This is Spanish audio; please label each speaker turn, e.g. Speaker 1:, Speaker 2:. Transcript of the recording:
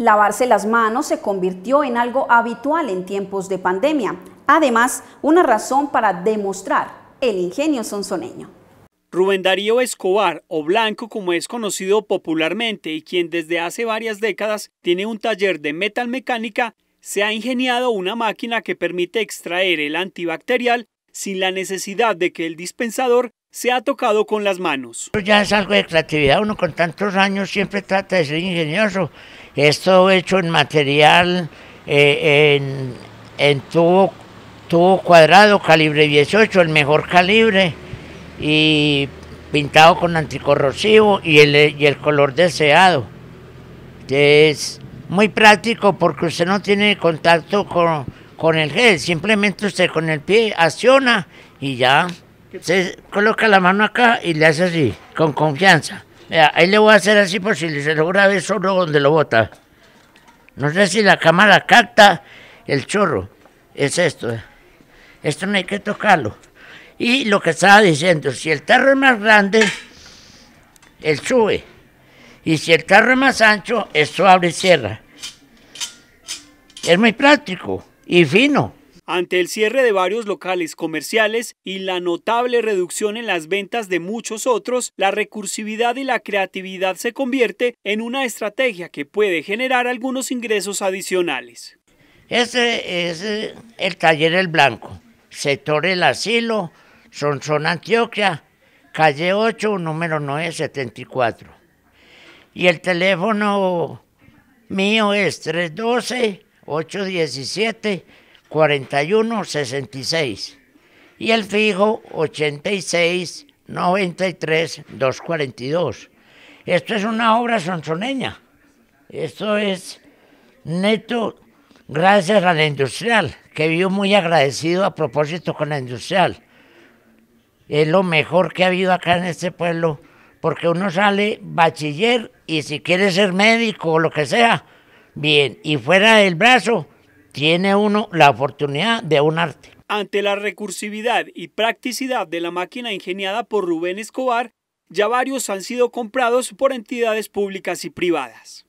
Speaker 1: Lavarse las manos se convirtió en algo habitual en tiempos de pandemia. Además, una razón para demostrar el ingenio sonsoneño. Rubén Darío Escobar, o Blanco como es conocido popularmente y quien desde hace varias décadas tiene un taller de metalmecánica, se ha ingeniado una máquina que permite extraer el antibacterial sin la necesidad de que el dispensador se ha tocado con las
Speaker 2: manos. Pues ya es algo de creatividad, uno con tantos años siempre trata de ser ingenioso. Esto hecho en material, eh, en, en tubo, cuadrado, calibre 18, el mejor calibre, y pintado con anticorrosivo y el, y el color deseado. Es muy práctico porque usted no tiene contacto con, con el gel, simplemente usted con el pie acciona y ya. Se coloca la mano acá y le hace así, con confianza. ahí le voy a hacer así por si se logra ver solo donde lo bota. No sé si la cámara capta el chorro. Es esto. Eh. Esto no hay que tocarlo. Y lo que estaba diciendo, si el tarro es más grande, él sube. Y si el tarro es más ancho, esto abre y cierra. Es muy práctico y fino
Speaker 1: ante el cierre de varios locales comerciales y la notable reducción en las ventas de muchos otros, la recursividad y la creatividad se convierte en una estrategia que puede generar algunos ingresos adicionales.
Speaker 2: Este es eh, el taller El Blanco, sector El Asilo, Sonsón Antioquia, calle 8, número 974. Y el teléfono mío es 312 817 4166 y el fijo 86 93 242. Esto es una obra sonsoneña. Esto es neto gracias a la industrial, que vivo muy agradecido a propósito con la industrial. Es lo mejor que ha habido acá en este pueblo, porque uno sale bachiller y si quiere ser médico o lo que sea, bien, y fuera del brazo, tiene uno la oportunidad de un arte.
Speaker 1: Ante la recursividad y practicidad de la máquina ingeniada por Rubén Escobar, ya varios han sido comprados por entidades públicas y privadas.